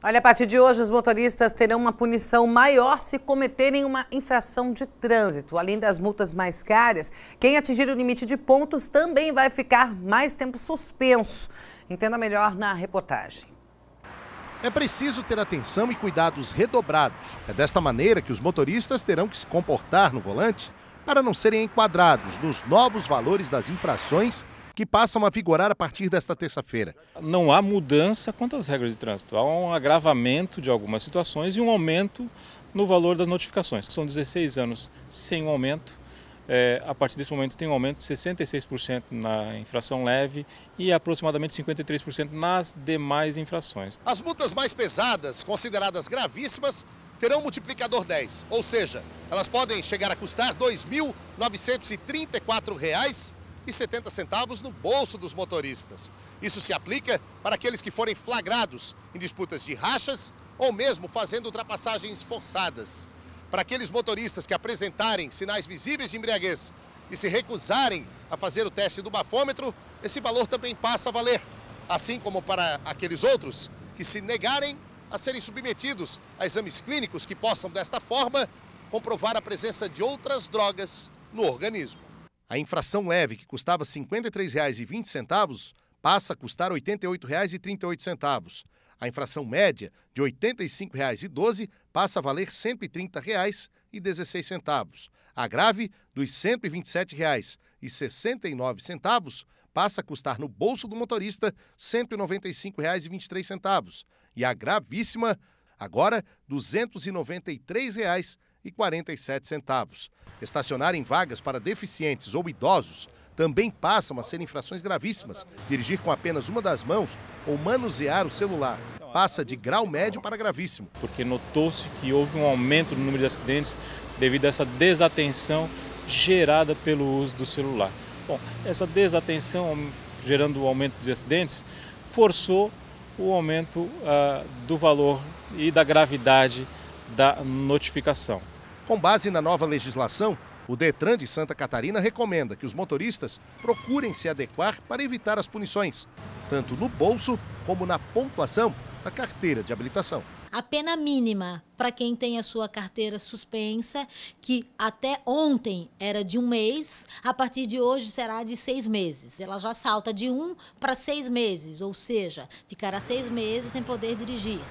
Olha, a partir de hoje, os motoristas terão uma punição maior se cometerem uma infração de trânsito. Além das multas mais caras, quem atingir o limite de pontos também vai ficar mais tempo suspenso. Entenda melhor na reportagem. É preciso ter atenção e cuidados redobrados. É desta maneira que os motoristas terão que se comportar no volante para não serem enquadrados nos novos valores das infrações que passam a vigorar a partir desta terça-feira. Não há mudança quanto às regras de trânsito. Há um agravamento de algumas situações e um aumento no valor das notificações, são 16 anos sem um aumento. É, a partir desse momento tem um aumento de 66% na infração leve e aproximadamente 53% nas demais infrações. As multas mais pesadas, consideradas gravíssimas, terão multiplicador 10, ou seja, elas podem chegar a custar R$ 2.934 e centavos no bolso dos motoristas. Isso se aplica para aqueles que forem flagrados em disputas de rachas ou mesmo fazendo ultrapassagens forçadas. Para aqueles motoristas que apresentarem sinais visíveis de embriaguez e se recusarem a fazer o teste do bafômetro, esse valor também passa a valer, assim como para aqueles outros que se negarem a serem submetidos a exames clínicos que possam, desta forma, comprovar a presença de outras drogas no organismo. A infração leve, que custava R$ 53,20, passa a custar R$ 88,38. A infração média, de R$ 85,12, passa a valer R$ 130,16. A grave, dos R$ 127,69, passa a custar no bolso do motorista R$ 195,23. E a gravíssima, agora, R$ 293,00 e 47 Estacionar em vagas para deficientes ou idosos também passam a ser infrações gravíssimas. Dirigir com apenas uma das mãos ou manusear o celular passa de grau médio para gravíssimo. Porque notou-se que houve um aumento no número de acidentes devido a essa desatenção gerada pelo uso do celular. Bom, essa desatenção gerando o um aumento de acidentes forçou o aumento uh, do valor e da gravidade da notificação. Com base na nova legislação, o Detran de Santa Catarina recomenda que os motoristas procurem se adequar para evitar as punições, tanto no bolso como na pontuação da carteira de habilitação. A pena mínima para quem tem a sua carteira suspensa, que até ontem era de um mês, a partir de hoje será de seis meses. Ela já salta de um para seis meses, ou seja, ficará seis meses sem poder dirigir.